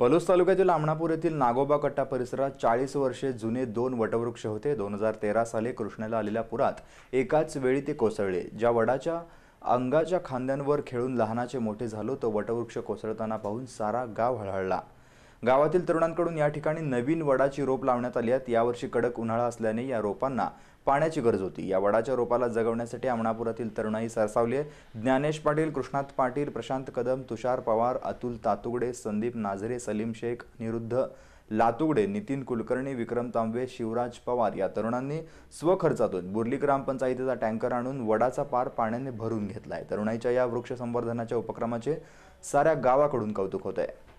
पलूस तालुक्यातील लामणापूर येथील नागोबा कट्टा परिसरात चाळीस वर्षे जुने दोन वटवृक्ष होते दोन हजार तेरा साली कृष्णेला आलेल्या पुरात एकाच वेळी ते कोसळले ज्या वडाच्या अंगाच्या खांद्यांवर खेळून लहानाचे मोठे झालो तो वटवृक्ष कोसळताना पाहून सारा गाव हळहळला गावातील तरुणांकडून या ठिकाणी नवीन वडाची रोप लावण्यात आली आहेत यावर्षी कडक उन्हाळा असल्याने या रोपांना पाण्याची गरज होती या वडाच्या रोपाला जगवण्यासाठी अमणापुरातील तरुणाई सरसावली आहे ज्ञानेश पाटील कृष्णात पाटील प्रशांत कदम तुषार पवार अतुल तातुगडे संदीप नाझरे सलीम शेख निरुद्ध लातुगडे नितीन कुलकर्णी विक्रम तांबे शिवराज पवार या तरुणांनी स्वखर्चातून बुर्ली ग्रामपंचायतीचा टँकर आणून वडाचा पार पाण्याने भरून घेतला आहे तरुणाईच्या या वृक्ष संवर्धनाच्या उपक्रमाचे साऱ्या गावाकडून कौतुक होत आहे